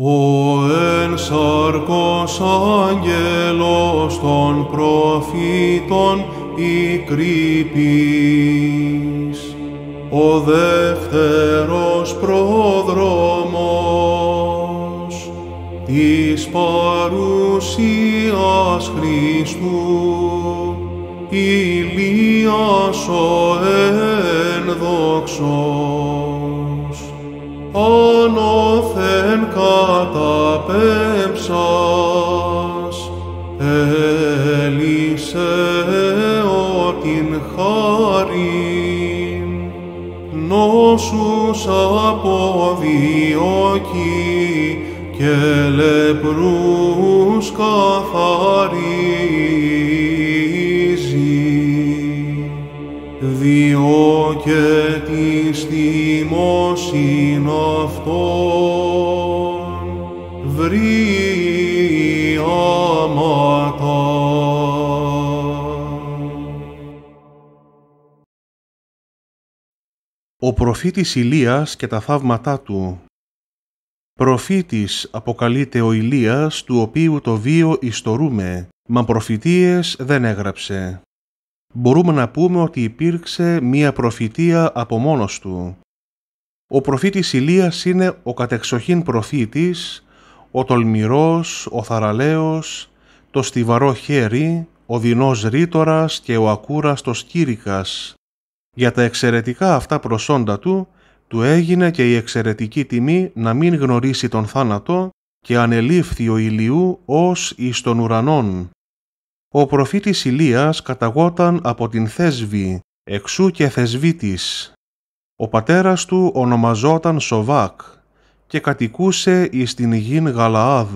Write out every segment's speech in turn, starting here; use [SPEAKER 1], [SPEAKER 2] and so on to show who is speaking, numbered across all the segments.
[SPEAKER 1] Ο ενσαρκός άγγελος των προφήτων η κρύπης, ο δεύτερος πρόδρομος της παρουσίας Χριστού, ηλίας ο ένδοξος. από αποδιώκει και λεπρούς καθαρίζει. Διώκε της είναι αυτόν, βρει
[SPEAKER 2] Ο προφήτης Ηλίας και τα θαύματά του. Προφήτης αποκαλείται ο Ηλίας, του οποίου το βίο ιστορούμε, μα προφητείες δεν έγραψε. Μπορούμε να πούμε ότι υπήρξε μία προφητεία από μόνος του. Ο προφήτης Ηλίας είναι ο κατεξοχήν προφήτης, ο τολμηρός, ο θαραλέος, το στιβαρό χέρι, ο δεινός ρήτορας και ο ακούραστος κήρυκας, για τα εξαιρετικά αυτά προσόντα του, του έγινε και η εξαιρετική τιμή να μην γνωρίσει τον θάνατο και ανελήφθη ο ηλιού ως εις των ουρανών. Ο προφήτης Ηλίας καταγόταν από την Θέσβη, εξού και Θεσβήτης. Ο πατέρας του ονομαζόταν Σοβάκ και κατοικούσε εις την γην Γαλαάδ.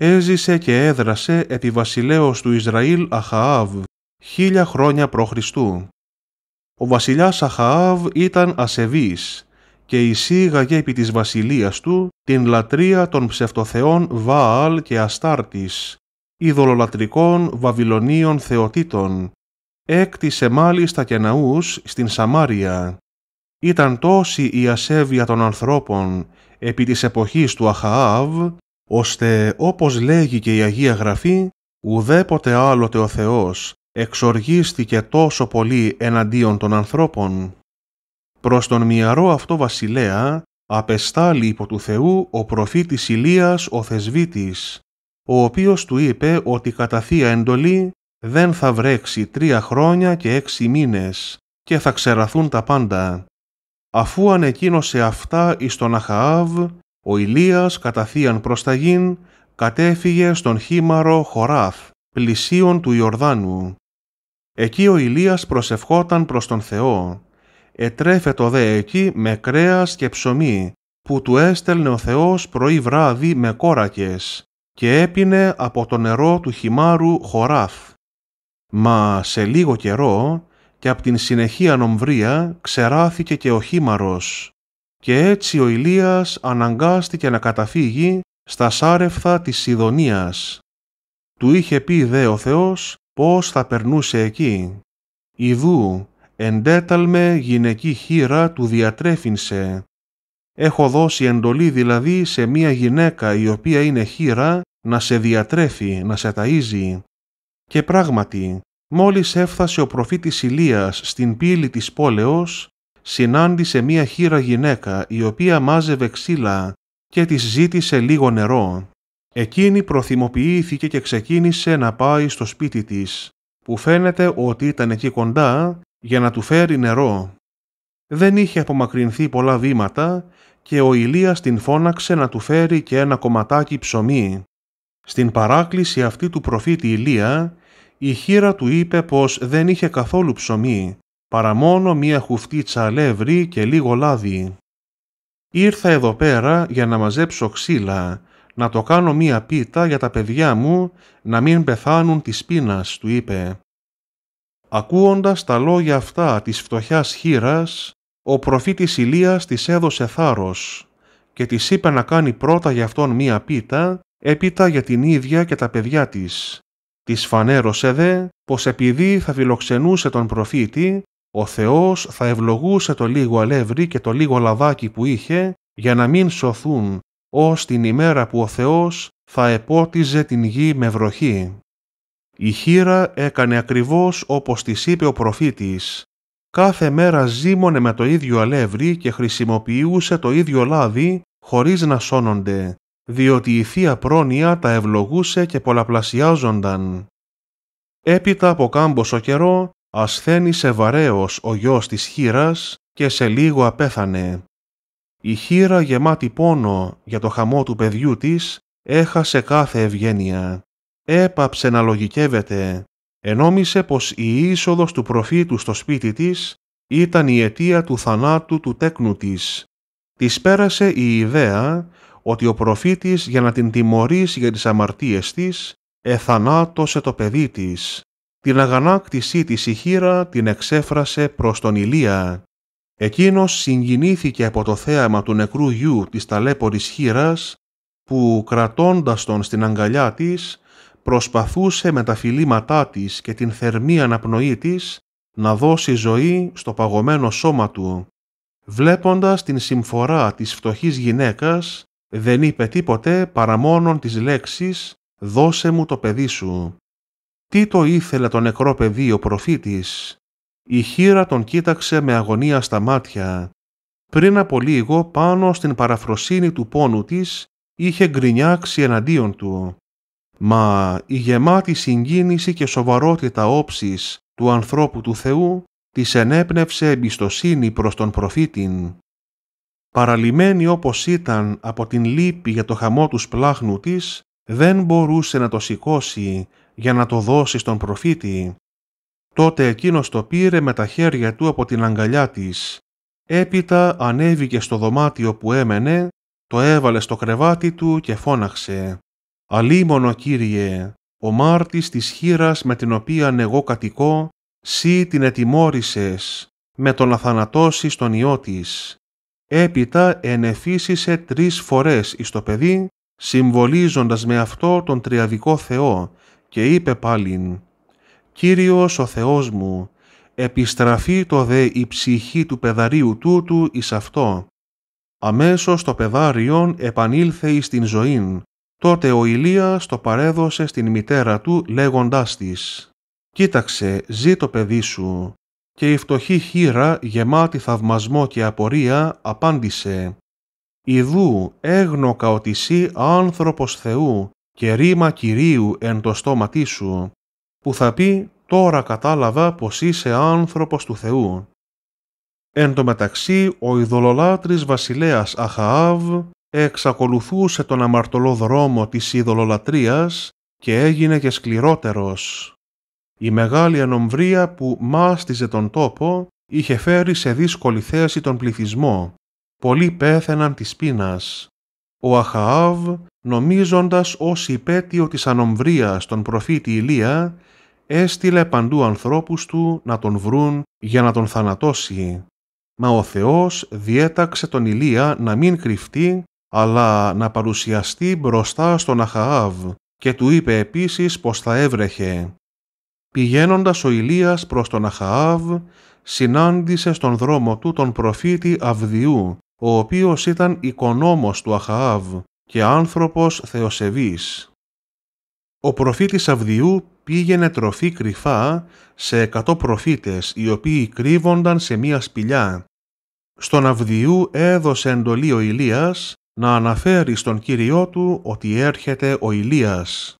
[SPEAKER 2] Έζησε και έδρασε επί βασιλέως του Ισραήλ Αχαάβ, χίλια χρόνια π.Χ. Ο βασιλιάς Αχαάβ ήταν ασεβής και εισήγαγε επί της βασιλείας του την λατρεία των ψευτοθεών Βάαλ και Αστάρτης, ειδωλολατρικών Βαβυλωνίων θεοτήτων. Έκτισε μάλιστα και ναούς στην Σαμάρια. Ήταν τόση η ασέβεια των ανθρώπων επί της εποχής του Αχαάβ, ώστε όπως λέγει και η Αγία Γραφή, ουδέποτε άλλοτε ο Θεός εξοργίστηκε τόσο πολύ εναντίον των ανθρώπων. Προς τον μυαρό αυτό βασιλέα απεστάλλει υπό του Θεού ο προφήτης Ηλίας ο Θεσβήτης, ο οποίος του είπε ότι κατά θεία εντολή δεν θα βρέξει τρία χρόνια και έξι μήνες και θα ξεραθούν τα πάντα. Αφού ανεκίνωσε αυτά εις τον Αχαάβ, ο Ηλίας κατά θείαν προς τα γήν κατέφυγε στον χήμαρο Χοράθ, πλησίον του Ιορδάνου, Εκεί ο Ηλίας προσευχόταν προς τον Θεό. Ετρέφετο δε εκεί με κρέας και ψωμί, που του έστελνε ο Θεός πρωί βράδυ με κόρακες, και έπινε από το νερό του χυμάρου χωράφ. Μα σε λίγο καιρό και από την συνεχή ανομβρία ξεράθηκε και ο χύμαρος. και έτσι ο Ηλίας αναγκάστηκε να καταφύγει στα σάρεφθα της Σιδονίας. Του είχε πει δε ο Θεός πώς θα περνούσε εκεί. Ιδού, εντέταλμε γυναική χείρα του διατρέφινσε, Έχω δώσει εντολή δηλαδή σε μία γυναίκα η οποία είναι χείρα να σε διατρέφει, να σε ταΐζει. Και πράγματι, μόλις έφτασε ο προφήτης Ηλίας στην πύλη της πόλεως, συνάντησε μία χείρα γυναίκα η οποία μάζευε ξύλα και της ζήτησε λίγο νερό. Εκείνη προθυμοποιήθηκε και ξεκίνησε να πάει στο σπίτι της, που φαίνεται ότι ήταν εκεί κοντά για να του φέρει νερό. Δεν είχε απομακρυνθεί πολλά βήματα και ο Ηλίας την φώναξε να του φέρει και ένα κομματάκι ψωμί. Στην παράκληση αυτή του προφήτη Ηλία, η χείρα του είπε πως δεν είχε καθόλου ψωμί, παρά μόνο μία χουφτίτσα αλεύρι και λίγο λάδι. Ήρθα εδώ πέρα για να μαζέψω ξύλα «Να το κάνω μία πίτα για τα παιδιά μου να μην πεθάνουν της πείνας», του είπε. Ακούοντας τα λόγια αυτά της φτωχιάς χήρας, ο προφήτης Ηλίας της έδωσε θάρρος και της είπε να κάνει πρώτα για αυτόν μία πίτα, έπειτα για την ίδια και τα παιδιά της. Της φανέρωσε δε πως επειδή θα φιλοξενούσε τον προφήτη, ο Θεός θα ευλογούσε το λίγο αλεύρι και το λίγο λαδάκι που είχε για να μην σωθούν ως την ημέρα που ο Θεός θα επότιζε την γη με βροχή. Η χείρα έκανε ακριβώς όπως της είπε ο προφήτης. Κάθε μέρα ζήμωνε με το ίδιο αλεύρι και χρησιμοποιούσε το ίδιο λάδι χωρίς να σώνονται, διότι η θεία πρόνοια τα ευλογούσε και πολλαπλασιάζονταν. Έπειτα από κάμποσο καιρό ασθένησε βαρέως ο γιος της χείρας και σε λίγο απέθανε. Η χείρα γεμάτη πόνο για το χαμό του παιδιού της έχασε κάθε ευγένεια. Έπαψε να λογικεύεται. Ενόμισε πως η είσοδος του προφήτου στο σπίτι της ήταν η αιτία του θανάτου του τέκνου της. Της πέρασε η ιδέα ότι ο προφήτης για να την τιμωρήσει για τις αμαρτίες της εθανάτωσε το παιδί της. Την αγανάκτησή της η χείρα την εξέφρασε προς τον Ηλία. Εκείνος συγκινήθηκε από το θέαμα του νεκρού γιου της ταλέπορης χείρας που κρατώντας τον στην αγκαλιά της προσπαθούσε με τα φιλήματά της και την θερμή αναπνοή της να δώσει ζωή στο παγωμένο σώμα του. Βλέποντας την συμφορά της φτωχής γυναίκας δεν είπε τίποτε παρά μόνον τις λέξεις «Δώσε μου το παιδί σου». Τι το ήθελε το νεκρό παιδί ο προφήτης, η χείρα τον κοίταξε με αγωνία στα μάτια. Πριν από λίγο, πάνω στην παραφροσύνη του πόνου της, είχε γκρινιάξει εναντίον του. Μα η γεμάτη συγκίνηση και σοβαρότητα όψης του ανθρώπου του Θεού της ενέπνευσε εμπιστοσύνη προς τον προφήτην. Παραλυμένη όπως ήταν από την λύπη για το χαμό τους σπλάχνου της, δεν μπορούσε να το σηκώσει για να το δώσει στον προφήτη. Τότε εκείνος το πήρε με τα χέρια του από την αγκαλιά της. Έπειτα ανέβηκε στο δωμάτιο που έμενε, το έβαλε στο κρεβάτι του και φώναξε «Αλίμονο Κύριε, ο μάρτης της χείρας με την οποία εγώ κατοικώ, σύ την ετιμώρησες, με τον αθανατώσει τον ιό της. Έπειτα ενεφύσισε τρεις φορές εις το παιδί, συμβολίζοντας με αυτό τον τριαδικό Θεό, και είπε πάλιν «Κύριος ο Θεός μου, επιστραφεί το δε η ψυχή του παιδαρίου τούτου εις αυτό. Αμέσως το πεδαρίον επανήλθε εις την ζωήν. Τότε ο Ηλίας το παρέδωσε στην μητέρα του λέγοντάς της «Κοίταξε, ζει το παιδί σου». Και η φτωχή χείρα, γεμάτη θαυμασμό και απορία, απάντησε «Ιδού έγνοκα ότι άνθρωπος Θεού και ρήμα Κυρίου εν το στόματί σου που θα πει «Τώρα κατάλαβα πως είσαι άνθρωπος του Θεού». Εν τω μεταξύ, ο ειδωλολάτρης βασιλέας Αχαάβ εξακολουθούσε τον αμαρτωλό δρόμο της ειδωλολατρίας και έγινε και σκληρότερος. Η μεγάλη ανομβρία που μάστιζε τον τόπο είχε φέρει σε δύσκολη θέση τον πληθυσμό. Πολλοί πέθαιναν της πείνας. Ο Αχαάβ, νομίζοντας ως υπέτειο της ανομβρίας τον προφήτη Ηλία, έστειλε παντού ανθρώπους του να τον βρουν για να τον θανατώσει. Μα ο Θεός διέταξε τον Ηλία να μην κρυφτεί, αλλά να παρουσιαστεί μπροστά στον Αχαάβ και του είπε επίσης πως θα έβρεχε. Πηγαίνοντας ο Ηλίας προς τον Αχαάβ, συνάντησε στον δρόμο του τον προφήτη Αβδιού, ο οποίος ήταν οικονόμος του Αχαάβ και άνθρωπος θεοσεβής. Ο προφήτης Αυδιού πήγαινε τροφή κρυφά σε εκατό προφήτες, οι οποίοι κρύβονταν σε μία σπηλιά. Στον Αυδιού έδωσε εντολή ο Ηλίας να αναφέρει στον Κύριό του ότι έρχεται ο Ηλίας.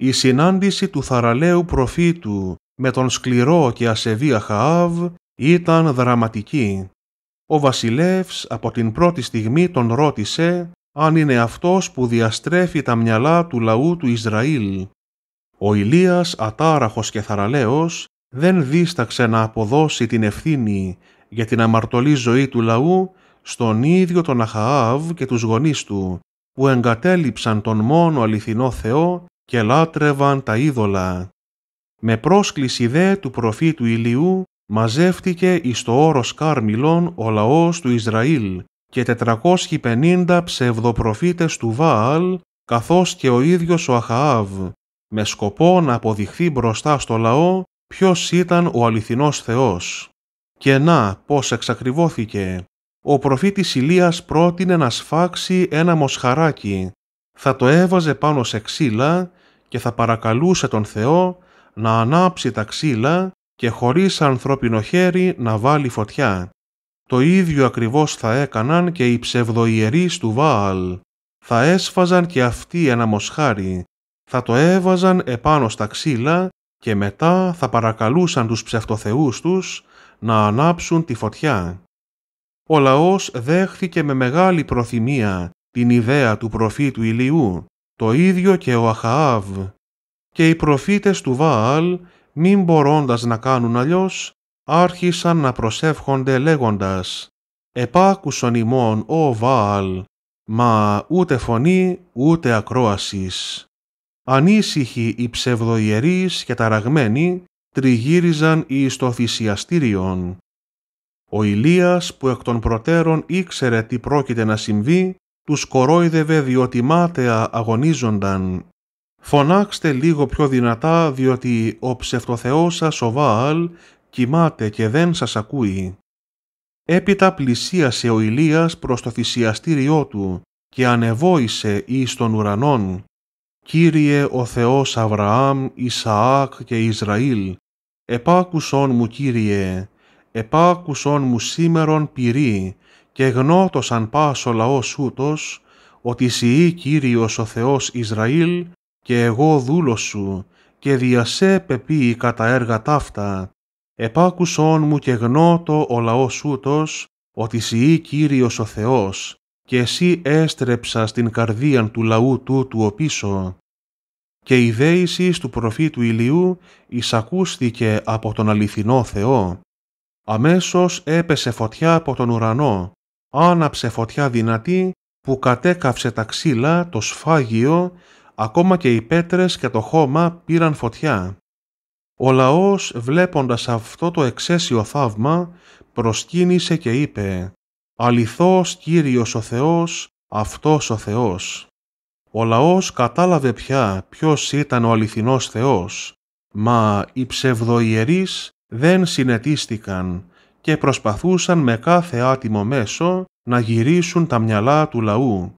[SPEAKER 2] Η συνάντηση του θαραλέου προφήτου με τον σκληρό και ασεβή Αχαάβ ήταν δραματική. Ο βασιλεύς από την πρώτη στιγμή τον ρώτησε αν είναι αυτός που διαστρέφει τα μυαλά του λαού του Ισραήλ. Ο Ηλίας ατάραχος και θαραλέος δεν δίσταξε να αποδώσει την ευθύνη για την αμαρτωλή ζωή του λαού στον ίδιο τον Αχαάβ και τους γονείς του, που εγκατέλειψαν τον μόνο αληθινό Θεό και λάτρευαν τα είδωλα. Με πρόσκληση δε του προφήτου Ηλίου μαζεύτηκε εις το όρος Κάρμιλον ο λαός του Ισραήλ και 450 ψευδοπροφήτες του Βάαλ, καθώς και ο ίδιος ο Αχαάβ, με σκοπό να αποδειχθεί μπροστά στο λαό ποιος ήταν ο αληθινός Θεός. Και να, πώς εξακριβώθηκε. Ο προφήτης Ηλίας πρότεινε να σφάξει ένα μοσχαράκι. Θα το έβαζε πάνω σε ξύλα και θα παρακαλούσε τον Θεό να ανάψει τα ξύλα και χωρίς ανθρώπινο χέρι να βάλει φωτιά. Το ίδιο ακριβώς θα έκαναν και οι ψευδοιερείς του Βάαλ. Θα έσφαζαν και αυτοί ένα μοσχάρι, θα το έβαζαν επάνω στα ξύλα και μετά θα παρακαλούσαν τους ψευτοθεούς τους να ανάψουν τη φωτιά. Ο λαός δέχθηκε με μεγάλη προθυμία την ιδέα του προφήτου Ηλιού, το ίδιο και ο Αχαάβ. Και οι προφήτες του Βάαλ, μην μπορώντας να κάνουν αλλιώς, άρχισαν να προσεύχονται λέγοντας «Επάκουσον ημών, ο Βάαλ, μα ούτε φωνή ούτε ακρόασης». Ανήσυχοι οι ψευδοιερείς και ταραγμένοι τριγύριζαν εις το θυσιαστήριον. Ο Ηλίας που εκ των προτέρων ήξερε τι πρόκειται να συμβεί, τους κορόιδευε διότι μάταια αγωνίζονταν. «Φωνάξτε λίγο πιο δυνατά διότι ο ψευτοθεός σας ο Βάαλ κοιμάται και δεν σας ακούει. Έπειτα πλησίασε ο Ηλίας προς το θυσιαστήριό του και ανεβόησε εις τον ουρανόν. «Κύριε ο Θεός Αβραάμ, Ισαάκ και Ισραήλ, επάκουσον μου Κύριε, επάκουσον μου σήμερον πυρή και γνώτωσαν πάσο λαός ούτος, ότι σιεί Κύριος ο Θεός Ισραήλ και εγώ δούλος σου και διασέπε κατά έργα ταύτα επάκουσόν μου και γνώτο ο λαός ούτος, ότι σιεί Κύριος ο Θεός, και εσύ έστρεψα στην καρδίαν του λαού του του οπίσω. Και η δέησης του προφήτου Ηλιού εισακούστηκε από τον αληθινό Θεό. Αμέσως έπεσε φωτιά από τον ουρανό, άναψε φωτιά δυνατή που κατέκαυσε τα ξύλα, το σφάγιο, ακόμα και οι πέτρες και το χώμα πήραν φωτιά. Ο λαός βλέποντας αυτό το εξαίσιο θαύμα προσκύνησε και είπε «Αληθώς Κύριος ο Θεός, Αυτός ο Θεός». Ο λαός κατάλαβε πια ποιος ήταν ο αληθινός Θεός, μα οι ψευδοιερείς δεν συνετίστηκαν και προσπαθούσαν με κάθε άτιμο μέσο να γυρίσουν τα μυαλά του λαού.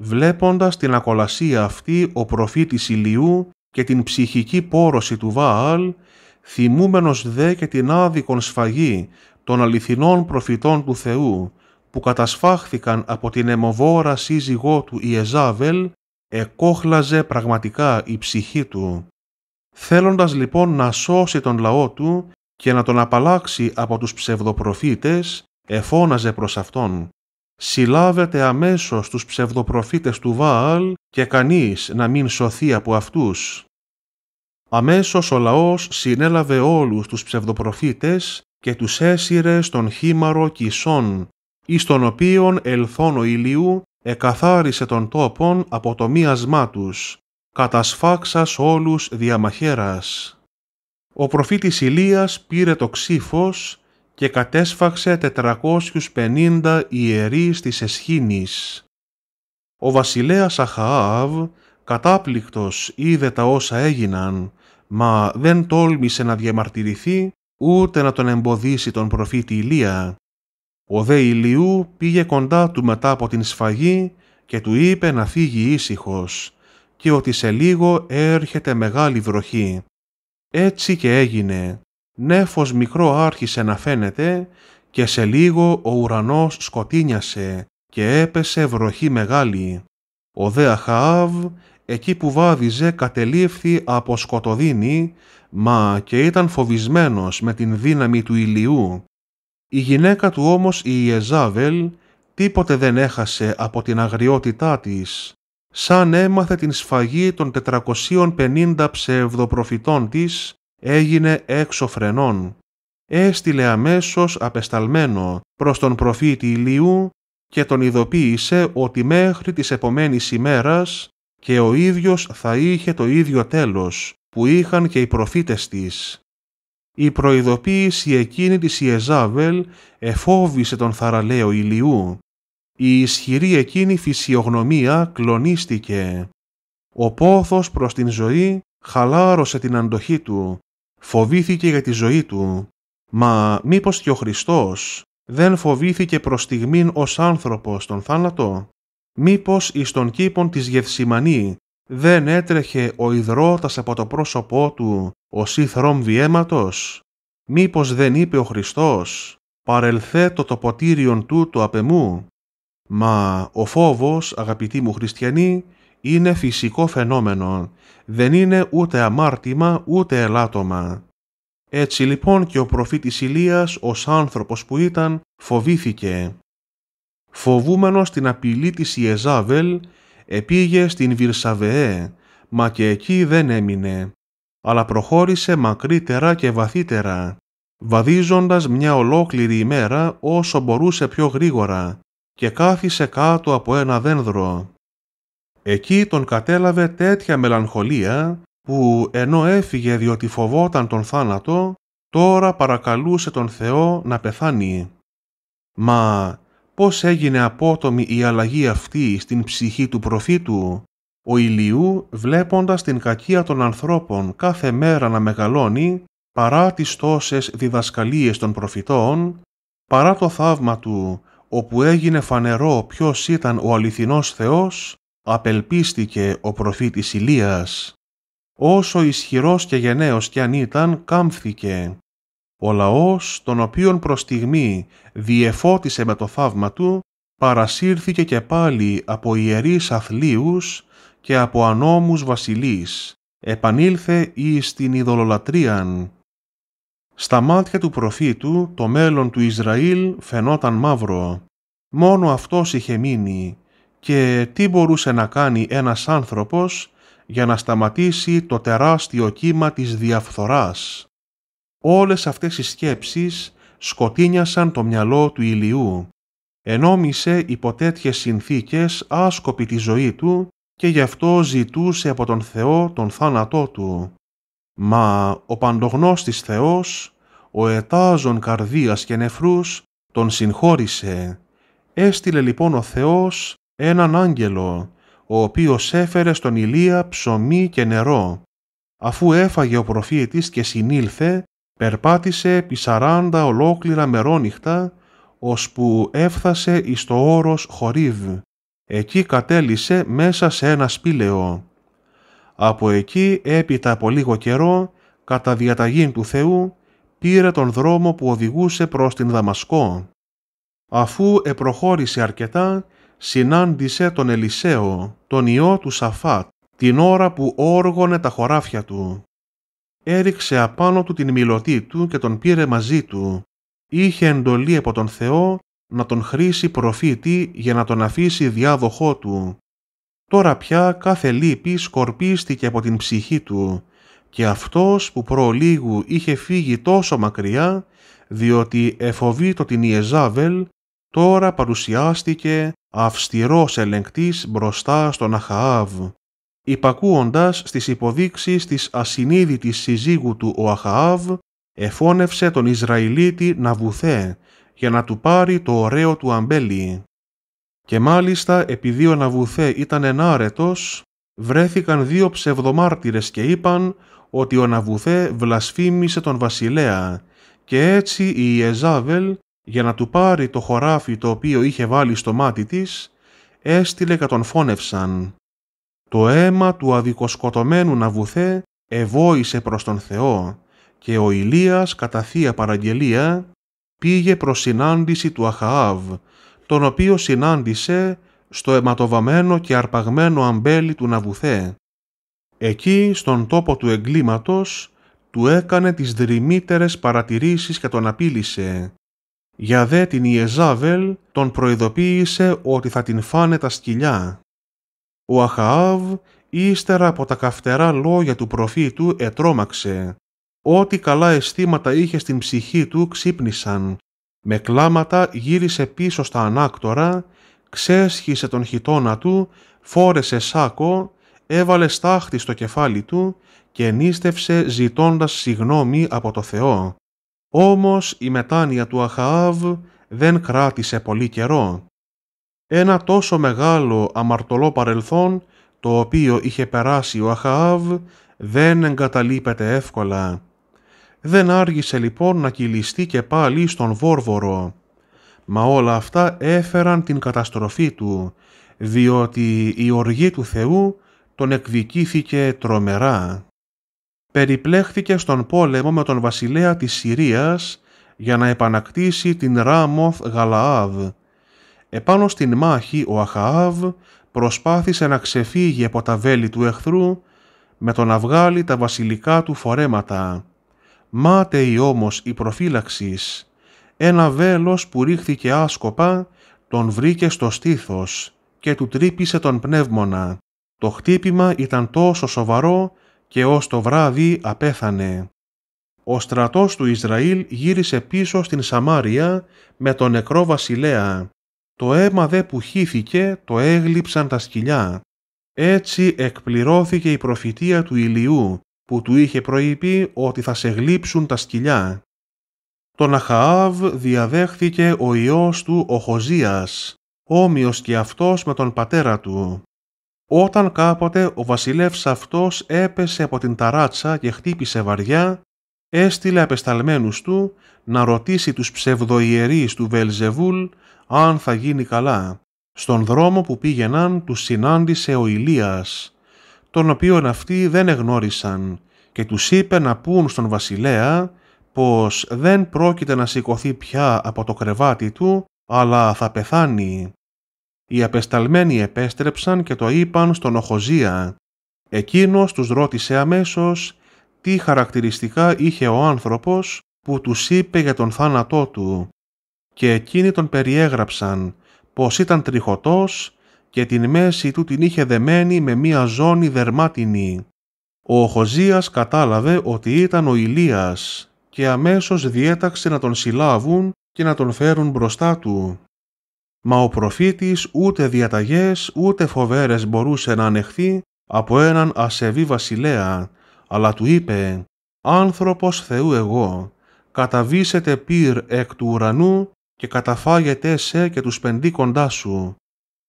[SPEAKER 2] Βλέποντας την ακολασία αυτή ο προφήτης Ηλιού και την ψυχική πόρωση του Βάαλ, θυμούμενος δε και την άδικον σφαγή των αληθινών προφητών του Θεού, που κατασφάχθηκαν από την αιμοβόρα σύζυγό του Ιεζάβελ, εκόχλαζε πραγματικά η ψυχή του. Θέλοντας λοιπόν να σώσει τον λαό του και να τον απαλλάξει από τους ψευδοπροφήτες, εφώναζε προς αυτόν συλλάβεται αμέσως τους ψευδοπροφήτες του Βάαλ και κανείς να μην σωθεί από αυτούς. Αμέσως ο λαός συνέλαβε όλους τους ψευδοπροφήτες και τους έσυρε στον χήμαρο Κισόν, εις τον οποίον ο ηλίου εκαθάρισε τον τόπον από το μίασμά τους, κατασφάξας όλους διαμαχέρας. Ο προφήτης Ηλίας πήρε το ξύφος και κατέσφαξε 450 ιερείς της Εσχήνης. Ο βασιλέας Αχαάβ, κατάπληκτος, είδε τα όσα έγιναν, μα δεν τόλμησε να διαμαρτυρηθεί ούτε να τον εμποδίσει τον προφήτη Ηλία. Ο δε Ηλιού πήγε κοντά του μετά από την σφαγή και του είπε να φύγει ήσυχος και ότι σε λίγο έρχεται μεγάλη βροχή. Έτσι και έγινε. Νέφος μικρό άρχισε να φαίνεται και σε λίγο ο ουρανός σκοτίνιασε και έπεσε βροχή μεγάλη. Ο δε εκεί που βάδιζε κατελήφθη από σκοτοδίνη, μα και ήταν φοβισμένος με την δύναμη του ηλιού. Η γυναίκα του όμως η Ιεζάβελ τίποτε δεν έχασε από την αγριότητά της, σαν έμαθε την σφαγή των 450 ψευδοπροφητών της έγινε έξω φρενών. Έστειλε αμέσως απεσταλμένο προς τον προφήτη Ηλίου και τον ειδοποίησε ότι μέχρι της επομένης ημέρας και ο ίδιος θα είχε το ίδιο τέλος που είχαν και οι προφήτες της. Η προειδοποίηση εκείνη της Ιεζάβελ εφόβησε τον θαραλέο Ηλιού. Η ισχυρή εκείνη φυσιογνωμία κλονίστηκε. Ο πόθος προς την ζωή χαλάρωσε την αντοχή του Φοβήθηκε για τη ζωή του. Μα μήπως και ο Χριστός δεν φοβήθηκε προς στιγμήν ως άνθρωπος τον θάνατο. Μήπως εις τον κήπον της Γευσημανή δεν έτρεχε ο υδρότας από το πρόσωπό του ο σύθρομ αίματος. Μήπως δεν είπε ο Χριστός «Παρελθέτω το ποτήριον τούτο απ' εμού». Μα ο φόβος, αγαπητοί μου χριστιανοί, είναι φυσικό φαινόμενο, δεν είναι ούτε αμάρτημα ούτε ελάττωμα. Έτσι λοιπόν και ο προφήτης Ηλίας ως άνθρωπος που ήταν φοβήθηκε. Φοβούμενος την απειλή της Ιεζάβελ επήγε στην Βυρσαβεέ, μα και εκεί δεν έμεινε, αλλά προχώρησε μακρύτερα και βαθύτερα, βαδίζοντας μια ολόκληρη ημέρα όσο μπορούσε πιο γρήγορα και κάθισε κάτω από ένα δένδρο. Εκεί τον κατέλαβε τέτοια μελαγχολία που ενώ έφυγε διότι φοβόταν τον θάνατο, τώρα παρακαλούσε τον Θεό να πεθάνει. Μα πώς έγινε απότομη η αλλαγή αυτή στην ψυχή του προφήτου, ο Ηλιού βλέποντας την κακία των ανθρώπων κάθε μέρα να μεγαλώνει, παρά τις τόσες διδασκαλίες των προφητών, παρά το θαύμα του, όπου έγινε φανερό ποιος ήταν ο αληθινός Θεός, απελπίστηκε ο προφήτης Ηλίας. Όσο ισχυρός και γενναίος κι αν ήταν, κάμφθηκε. Ο λαός, τον οποίον προς στιγμή διεφώτισε με το θαύμα του, παρασύρθηκε και πάλι από ιερείς αθλίους και από ανόμους βασιλείς. Επανήλθε εις την ειδωλολατρίαν. Στα μάτια του προφήτου το μέλλον του Ισραήλ φαινόταν μαύρο. Μόνο αυτός είχε μείνει, και τι μπορούσε να κάνει ένας άνθρωπος για να σταματήσει το τεράστιο κύμα της διαφθοράς. Όλες αυτές οι σκέψεις σκοτίνιασαν το μυαλό του ηλιού. Ενόμισε υπό τέτοιες συνθήκες άσκοπη τη ζωή του και γι' αυτό ζητούσε από τον Θεό τον θάνατό του. Μα ο παντογνώστης Θεός, ο ετάζων καρδίας και νεφρούς, τον συγχώρησε. Έστειλε λοιπόν ο Θεός έναν άγγελο, ο οποίος έφερε στον Ηλία ψωμί και νερό. Αφού έφαγε ο προφήτης και συνήλθε, περπάτησε επί σαράντα ολόκληρα μερόνυχτα, που έφθασε εις το όρος Χορίβ. Εκεί κατέλησε μέσα σε ένα σπήλαιο. Από εκεί έπειτα από λίγο καιρό, κατά διαταγή του Θεού, πήρε τον δρόμο που οδηγούσε προς την Δαμασκό. Αφού επροχώρησε αρκετά, συνάντησε τον Ελισέο, τον ιό του Σαφάτ, την ώρα που όργωνε τα χωράφια του. Έριξε απάνω του την μιλωτή του και τον πήρε μαζί του. Είχε εντολή από τον Θεό να τον χρήσει προφήτη για να τον αφήσει διάδοχό του. Τώρα πια κάθε λύπη σκορπίστηκε από την ψυχή του και αυτός που προλίγου είχε φύγει τόσο μακριά, διότι εφοβήτω την Ιεζάβελ, τώρα παρουσιάστηκε αυστηρός ελεγκτής μπροστά στον Αχαάβ, υπακούοντας στις υποδείξεις της ασυνείδητης συζύγου του ο Αχαάβ, εφώνευσε τον Ισραηλίτη να για να του πάρει το ωραίο του αμπέλι. Και μάλιστα επειδή ο Ναβουθέ ήταν ενάρετος, βρέθηκαν δύο ψευδομάρτυρες και είπαν ότι ο Ναβουθέ βλασφήμισε τον βασιλέα και έτσι η Ιεζάβελ για να του πάρει το χωράφι το οποίο είχε βάλει στο μάτι της, έστειλε και τον φώνευσαν. Το αίμα του αδικοσκοτωμένου Ναβουθέ εβόησε προς τον Θεό και ο Ηλίας κατά θεία παραγγελία πήγε προς συνάντηση του Αχαάβ, τον οποίο συνάντησε στο αιματοβαμένο και αρπαγμένο αμπέλι του Ναβουθέ. Εκεί, στον τόπο του εγκλήματος, του έκανε τις δρυμύτερες παρατηρήσεις και τον απείλησε για δε την Ιεζάβελ τον προειδοποίησε ότι θα την φάνε τα σκυλιά. Ο Αχαάβ ύστερα από τα καυτερά λόγια του προφήτου ετρώμαξε. Ό,τι καλά αισθήματα είχε στην ψυχή του ξύπνησαν. Με κλάματα γύρισε πίσω στα ανάκτορα, ξέσχισε τον χιτώνα του, φόρεσε σάκο, έβαλε στάχτη στο κεφάλι του και νίστευσε ζητώντας συγνώμη από το Θεό. Όμως η μετάνοια του Αχαάβ δεν κράτησε πολύ καιρό. Ένα τόσο μεγάλο αμαρτωλό παρελθόν, το οποίο είχε περάσει ο Αχαάβ, δεν εγκαταλείπεται εύκολα. Δεν άργησε λοιπόν να κυλιστεί και πάλι στον Βόρβορο. Μα όλα αυτά έφεραν την καταστροφή του, διότι η οργή του Θεού τον εκδικήθηκε τρομερά περιπλέχθηκε στον πόλεμο με τον βασιλέα της Συρίας για να επανακτήσει την Ράμοθ Γαλαάβ. Επάνω στην μάχη ο Αχαάβ προσπάθησε να ξεφύγει από τα βέλη του εχθρού με το να βγάλει τα βασιλικά του φορέματα. Μάταιη όμως η προφύλαξης, ένα βέλος που ρίχθηκε άσκοπα τον βρήκε στο στήθος και του τρύπησε τον πνεύμονα. Το χτύπημα ήταν τόσο σοβαρό και ως το βράδυ απέθανε. Ο στρατός του Ισραήλ γύρισε πίσω στην Σαμάρια με τον νεκρό βασιλέα. Το αίμα δε που χύθηκε το έγλειψαν τα σκυλιά. Έτσι εκπληρώθηκε η προφητεία του Ηλιού που του είχε προείπει ότι θα σε γλύψουν τα σκυλιά. Τον Αχαάβ διαδέχθηκε ο ιός του ο Χωζίας, όμοιος και αυτός με τον πατέρα του. Όταν κάποτε ο βασιλεύς αυτός έπεσε από την ταράτσα και χτύπησε βαριά, έστειλε απεσταλμένους του να ρωτήσει τους ψευδοϊερείς του Βελζεβούλ αν θα γίνει καλά. Στον δρόμο που πήγαιναν τους συνάντησε ο Ηλίας, τον οποίον αυτοί δεν εγνώρισαν και τους είπε να πούν στον βασιλέα πως δεν πρόκειται να σηκωθεί πια από το κρεβάτι του, αλλά θα πεθάνει. Οι απεσταλμένοι επέστρεψαν και το είπαν στον Οχοζία. Εκείνος τους ρώτησε αμέσως τι χαρακτηριστικά είχε ο άνθρωπος που τους είπε για τον θάνατό του και εκείνοι τον περιέγραψαν πως ήταν τριχωτός και την μέση του την είχε δεμένη με μία ζώνη δερμάτινη. Ο Οχοζίας κατάλαβε ότι ήταν ο Ηλίας και αμέσως διέταξε να τον συλλάβουν και να τον φέρουν μπροστά του. Μα ο προφήτης ούτε διαταγές ούτε φοβέρες μπορούσε να ανεχθεί από έναν ασεβή βασιλέα, αλλά του είπε «Άνθρωπος Θεού εγώ, καταβήσετε πυρ εκ του ουρανού και καταφάγετε σε και τους πεντή κοντά σου».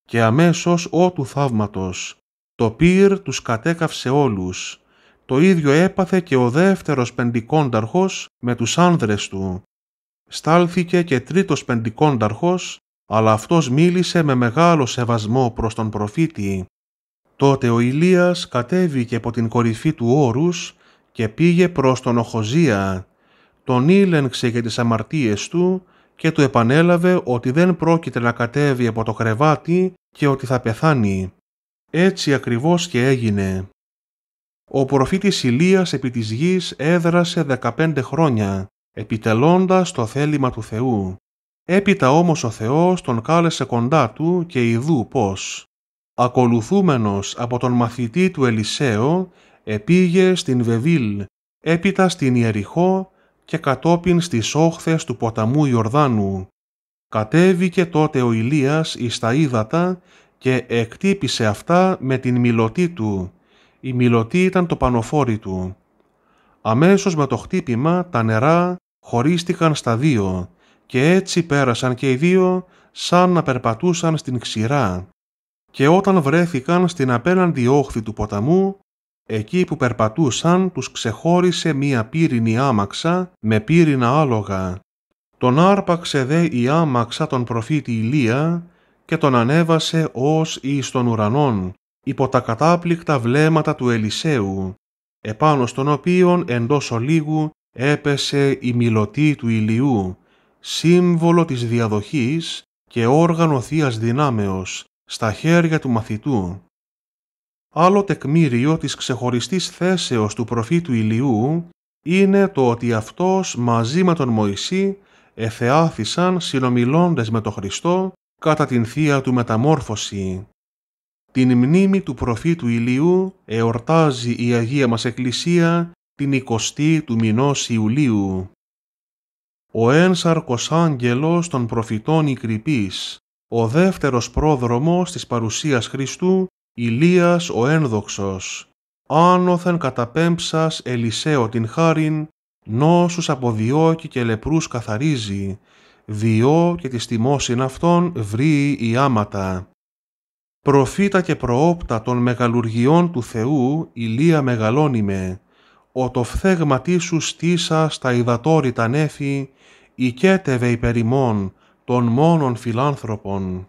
[SPEAKER 2] Και αμέσως ό του θαύματος, το πυρ τους κατέκαυσε όλους. Το ίδιο έπαθε και ο δεύτερος πεντικόνταρχος με τους άνδρες του. Στάλθηκε και τρίτος πεντικόνταρχος αλλά αυτός μίλησε με μεγάλο σεβασμό προς τον προφήτη. Τότε ο Ηλίας κατέβηκε από την κορυφή του όρους και πήγε προς τον Οχοζία. Τον ήλενξε για τις αμαρτίες του και του επανέλαβε ότι δεν πρόκειται να κατέβει από το κρεβάτι και ότι θα πεθάνει. Έτσι ακριβώς και έγινε. Ο προφήτης Ηλίας επί της γης έδρασε 15 χρόνια, επιτελώντας το θέλημα του Θεού. Έπειτα όμως ο Θεός τον κάλεσε κοντά του και ειδού πως «Ακολουθούμενος από τον μαθητή του Ελισέο επήγε στην Βεβίλ, έπειτα στην Ιεριχώ και κατόπιν στις όχθες του ποταμού Ιορδάνου. Κατέβηκε τότε ο Ηλίας εις τα ύδατα και εκτύπησε αυτά με την μιλωτή του. Η μιλωτή ήταν το πανοφόρι του. Αμέσως με το χτύπημα τα νερά χωρίστηκαν στα δύο και έτσι πέρασαν και οι δύο σαν να περπατούσαν στην ξηρά. Και όταν βρέθηκαν στην απέναντι όχθη του ποταμού, εκεί που περπατούσαν τους ξεχώρισε μία πύρινη άμαξα με πύρινα άλογα. Τον άρπαξε δε η άμαξα τον προφήτη Ηλία και τον ανέβασε ως εις τον ουρανόν υπό τα κατάπληκτα βλέμματα του Ελισέου, επάνω στον οποίον εντός ολίγου έπεσε η μιλωτή του ηλιού σύμβολο της διαδοχής και όργανο θείας δυνάμεως στα χέρια του μαθητού. Άλλο τεκμήριο της ξεχωριστής θέσεως του προφήτου Ηλιού είναι το ότι αυτός μαζί με τον Μωυσή εθεάθησαν συνομιλώντες με τον Χριστό κατά την θεία του μεταμόρφωση. Την μνήμη του προφήτου Ηλίου εορτάζει η Αγία μας Εκκλησία την 20η του μηνός Ιουλίου ο ένσαρκος άγγελος των προφητών Ικρυπής, ο δεύτερος πρόδρομος της παρουσίας Χριστού, Ηλίας ο ένδοξος, άνωθεν καταπέμψας Ελισαίο την χάριν, νόσους αποδιώκει και λεπρούς καθαρίζει, διώ και τη τιμώσιν αυτών βρει η άματα. Προφήτα και προόπτα των μεγαλουργιών του Θεού, Ηλία με ο το φθέγμα σου στήσα στα υδατόρυτα νέφη, οικέτευε υπερημών των μόνων φιλάνθρωπων.